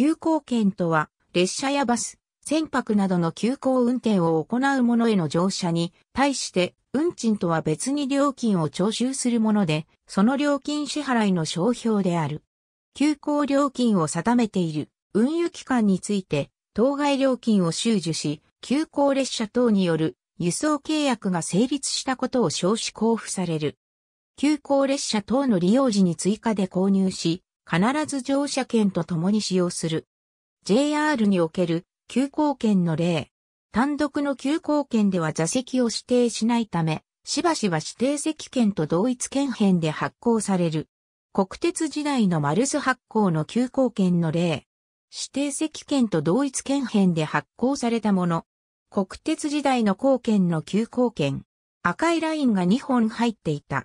急行券とは、列車やバス、船舶などの急行運転を行う者への乗車に、対して、運賃とは別に料金を徴収するもので、その料金支払いの商標である。急行料金を定めている運輸機関について、当該料金を収受し、急行列車等による輸送契約が成立したことを証紙交付される。急行列車等の利用時に追加で購入し、必ず乗車券と共に使用する。JR における急行券の例。単独の急行券では座席を指定しないため、しばしば指定席券と同一券編で発行される。国鉄時代のマルス発行の急行券の例。指定席券と同一券編で発行されたもの。国鉄時代の後券の急行券。赤いラインが2本入っていた。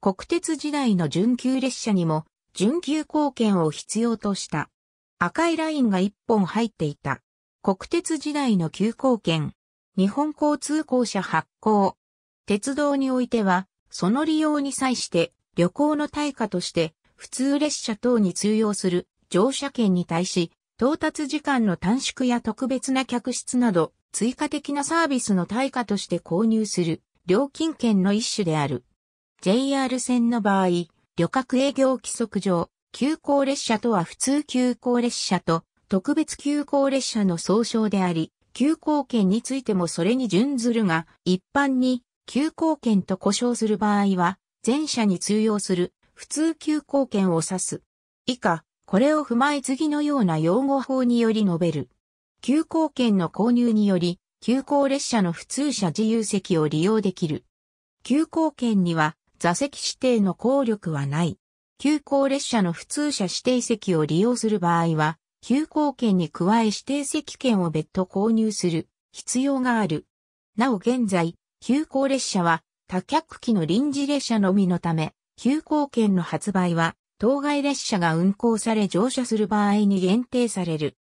国鉄時代の準急列車にも準急貢献を必要とした。赤いラインが一本入っていた。国鉄時代の急行券、日本交通公社発行。鉄道においては、その利用に際して旅行の対価として普通列車等に通用する乗車券に対し、到達時間の短縮や特別な客室など、追加的なサービスの対価として購入する料金券の一種である。JR 線の場合、旅客営業規則上、急行列車とは普通急行列車と特別急行列車の総称であり、急行券についてもそれに準ずるが、一般に急行券と呼称する場合は、前者に通用する普通急行券を指す。以下、これを踏まえ次のような用語法により述べる。急行券の購入により、急行列車の普通車自由席を利用できる。急行券には、座席指定の効力はない。急行列車の普通車指定席を利用する場合は、急行券に加え指定席券を別途購入する必要がある。なお現在、急行列車は多客機の臨時列車のみのため、急行券の発売は当該列車が運行され乗車する場合に限定される。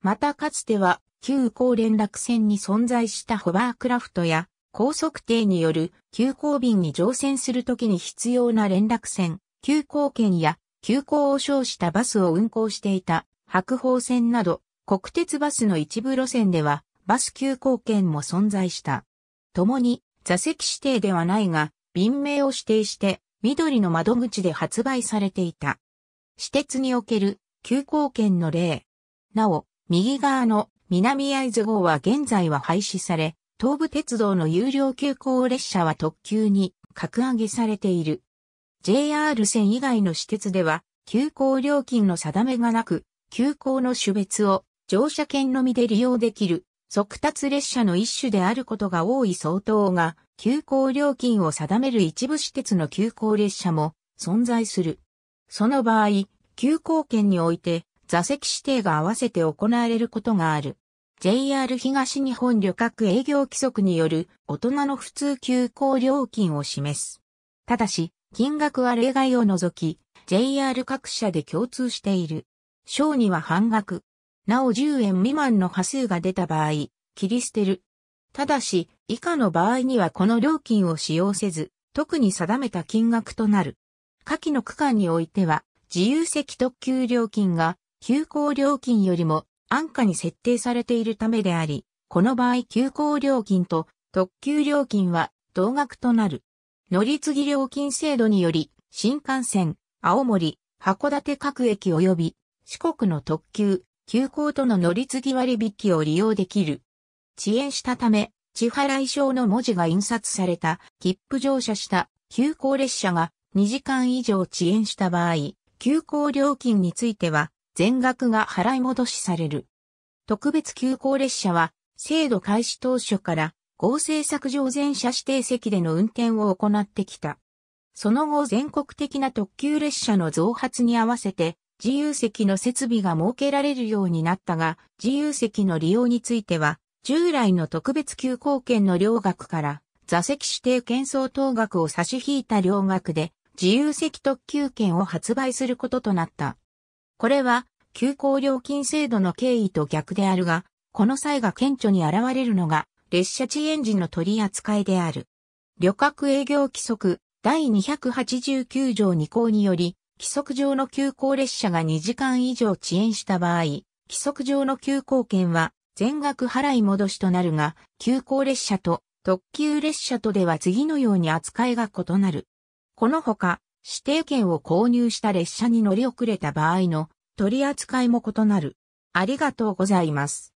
またかつては、急行連絡船に存在したホバークラフトや高速艇による急行便に乗船するときに必要な連絡船、急行券や急行を称したバスを運行していた白鳳線など国鉄バスの一部路線ではバス急行券も存在した。共に座席指定ではないが便名を指定して緑の窓口で発売されていた。私鉄における急行券の例。なお、右側の南会津号は現在は廃止され、東武鉄道の有料急行列車は特急に格上げされている。JR 線以外の私鉄では、急行料金の定めがなく、急行の種別を乗車券のみで利用できる、速達列車の一種であることが多い相当が、急行料金を定める一部私鉄の急行列車も存在する。その場合、急行券において座席指定が合わせて行われることがある。JR 東日本旅客営業規則による大人の普通急行料金を示す。ただし、金額は例外を除き、JR 各社で共通している。賞には半額。なお10円未満の波数が出た場合、切り捨てる。ただし、以下の場合にはこの料金を使用せず、特に定めた金額となる。下記の区間においては、自由席特急料金が、急行料金よりも安価に設定されているためであり、この場合急行料金と特急料金は同額となる。乗り継ぎ料金制度により、新幹線、青森、函館各駅及び四国の特急、急行との乗り継ぎ割引を利用できる。遅延したため、支払い証の文字が印刷された切符乗車した急行列車が2時間以上遅延した場合、急行料金については全額が払い戻しされる。特別急行列車は、制度開始当初から合成作上全車指定席での運転を行ってきた。その後全国的な特急列車の増発に合わせて自由席の設備が設けられるようになったが、自由席の利用については、従来の特別急行券の両額から座席指定券相当額を差し引いた両額で自由席特急券を発売することとなった。これは、休校料金制度の経緯と逆であるが、この際が顕著に現れるのが、列車遅延時の取り扱いである。旅客営業規則第289条2項により、規則上の急行列車が2時間以上遅延した場合、規則上の急行券は全額払い戻しとなるが、急行列車と特急列車とでは次のように扱いが異なる。このほか、指定券を購入した列車に乗り遅れた場合の取り扱いも異なる。ありがとうございます。